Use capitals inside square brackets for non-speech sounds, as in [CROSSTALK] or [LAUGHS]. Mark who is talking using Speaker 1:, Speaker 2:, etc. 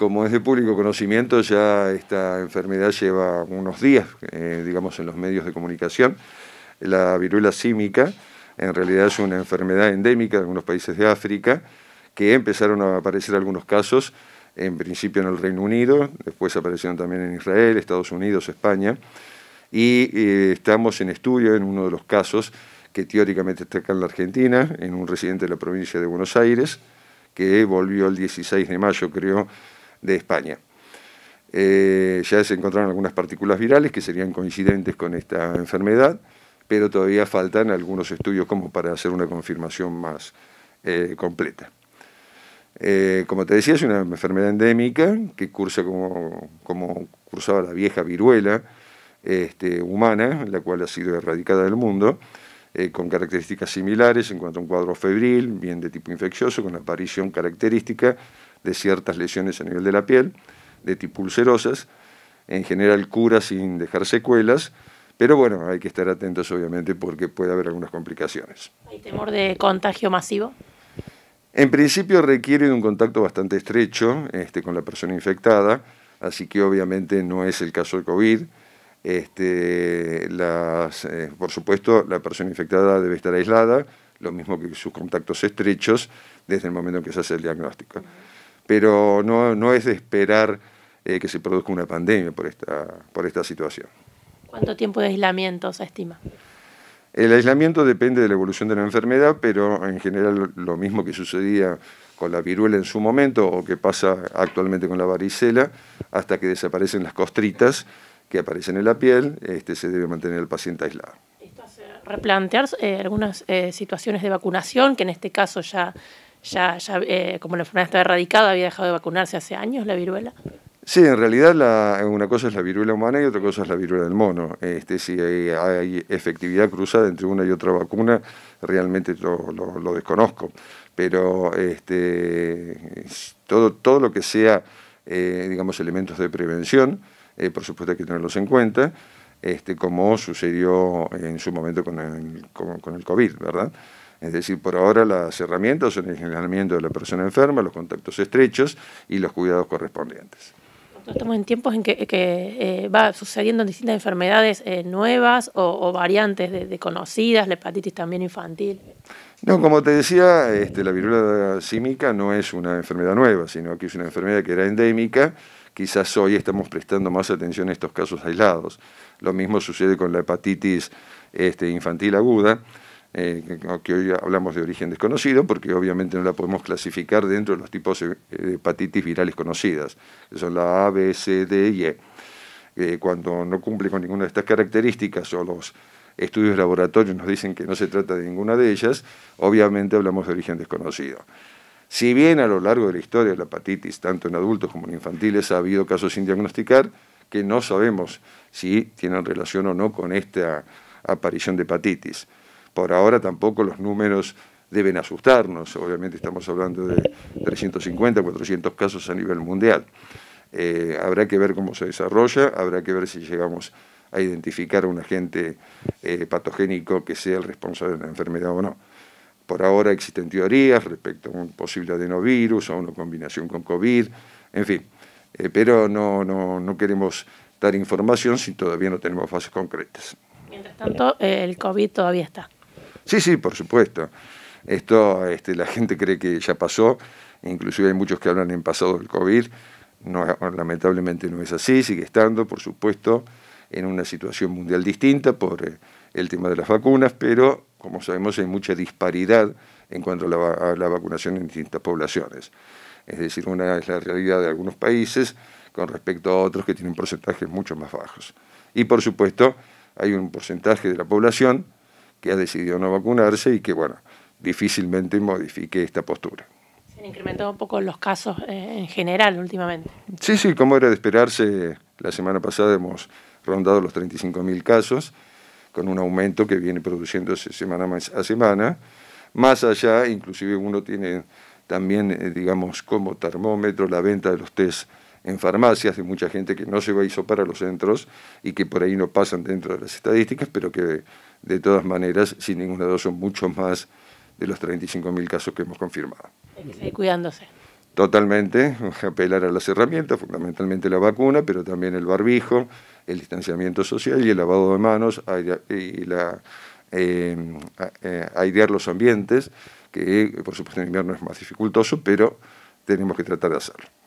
Speaker 1: Como es de público conocimiento, ya esta enfermedad lleva unos días, eh, digamos, en los medios de comunicación. La viruela símica en realidad es una enfermedad endémica de algunos países de África, que empezaron a aparecer algunos casos, en principio en el Reino Unido, después aparecieron también en Israel, Estados Unidos, España, y eh, estamos en estudio en uno de los casos que teóricamente está acá en la Argentina, en un residente de la provincia de Buenos Aires, que volvió el 16 de mayo, creo, de España. Eh, ya se encontraron algunas partículas virales que serían coincidentes con esta enfermedad, pero todavía faltan algunos estudios como para hacer una confirmación más eh, completa. Eh, como te decía, es una enfermedad endémica que cursa como, como cursaba la vieja viruela este, humana, la cual ha sido erradicada del mundo, con características similares en cuanto a un cuadro febril, bien de tipo infeccioso, con aparición característica de ciertas lesiones a nivel de la piel, de tipo ulcerosas. En general cura sin dejar secuelas, pero bueno, hay que estar atentos obviamente porque puede haber algunas complicaciones.
Speaker 2: ¿Hay temor de contagio masivo?
Speaker 1: En principio requiere de un contacto bastante estrecho este, con la persona infectada, así que obviamente no es el caso del COVID. Este, las, eh, por supuesto, la persona infectada debe estar aislada, lo mismo que sus contactos estrechos desde el momento en que se hace el diagnóstico pero no, no es de esperar eh, que se produzca una pandemia por esta, por esta situación.
Speaker 2: ¿Cuánto tiempo de aislamiento se estima?
Speaker 1: El aislamiento depende de la evolución de la enfermedad, pero en general lo mismo que sucedía con la viruela en su momento o que pasa actualmente con la varicela, hasta que desaparecen las costritas que aparecen en la piel, este, se debe mantener al paciente aislado. Esto
Speaker 2: hace replantear eh, algunas eh, situaciones de vacunación, que en este caso ya ya, ya eh, como la enfermedad estaba erradicada, había dejado de vacunarse hace años la viruela?
Speaker 1: Sí, en realidad una cosa es la viruela humana y otra cosa es la viruela del mono. Este, si hay, efectividad cruzada entre una y otra vacuna, realmente lo, desconozco. Pero este, todo, lo que sea, eh, digamos, elementos de prevención, eh, por supuesto hay que tenerlos en cuenta, este, como sucedió en su momento con el, con el COVID, ¿verdad? Es decir, por ahora las herramientas son el aislamiento de la persona enferma, los contactos estrechos y los cuidados correspondientes.
Speaker 2: Estamos en tiempos en que, eh, va sucediendo distintas enfermedades eh, nuevas o, variantes de, conocidas, la hepatitis también infantil.
Speaker 1: No, como te decía, este, la viruela símica no es una enfermedad nueva, sino que es una enfermedad que era endémica. Quizás hoy estamos prestando más atención a estos casos aislados. Lo mismo sucede con la hepatitis este, infantil aguda eh, que hoy hablamos de origen desconocido, porque obviamente no la podemos clasificar dentro de los tipos de hepatitis virales conocidas, que son la A, B, C, D y E. Eh, cuando no cumple con ninguna de estas características o los estudios laboratorios nos dicen que no se trata de ninguna de ellas, obviamente hablamos de origen desconocido. Si bien a lo largo de la historia de la hepatitis, tanto en adultos como en infantiles, ha habido casos sin diagnosticar, que no sabemos si tienen relación o no con esta aparición de hepatitis. Por ahora tampoco los números deben asustarnos, obviamente estamos hablando de 350, 400 casos a nivel mundial. Eh, habrá que ver cómo se desarrolla, habrá que ver si llegamos a identificar un agente eh, patogénico que sea el responsable de la enfermedad o no. Por ahora existen teorías respecto a un posible adenovirus o una combinación con COVID, en fin, eh, pero no, no, no queremos dar información si todavía no tenemos fases concretas.
Speaker 2: Mientras tanto, el COVID todavía está.
Speaker 1: Sí, sí, por supuesto. Esto este, la gente cree que ya pasó, inclusive hay muchos que hablan en pasado del COVID, lamentablemente no es así, sigue estando, por supuesto, en una situación mundial distinta por eh, el tema de las vacunas, pero como sabemos hay mucha disparidad en cuanto a la vacunación en distintas poblaciones. Es decir, una es la realidad de algunos países con respecto a otros que tienen porcentajes mucho más bajos. Y por supuesto, hay un porcentaje de la población que ha decidido no vacunarse y que, bueno, difícilmente modifique esta postura.
Speaker 2: Se han incrementado un poco los casos eh, en general últimamente.
Speaker 1: Sí, sí, como era de esperarse, la semana pasada hemos rondado los 35.000 casos, con un aumento que viene produciéndose semana a semana. Más allá, inclusive uno tiene también, eh, digamos, como termómetro la venta de los test en farmacias de mucha gente que no se va a hisopar los centros y que por ahí no pasan dentro de las estadísticas, pero que de todas maneras, sin ninguna duda, son muchos más de los 35.000 casos que hemos confirmado.
Speaker 2: Sí, cuidándose.
Speaker 1: Totalmente, [LAUGHS] apelar a las herramientas, fundamentalmente la vacuna, pero también el barbijo, el distanciamiento social y el lavado de manos y la, em, eh, airear los ambientes, que por supuesto en invierno es más dificultoso, pero tenemos que tratar de hacerlo.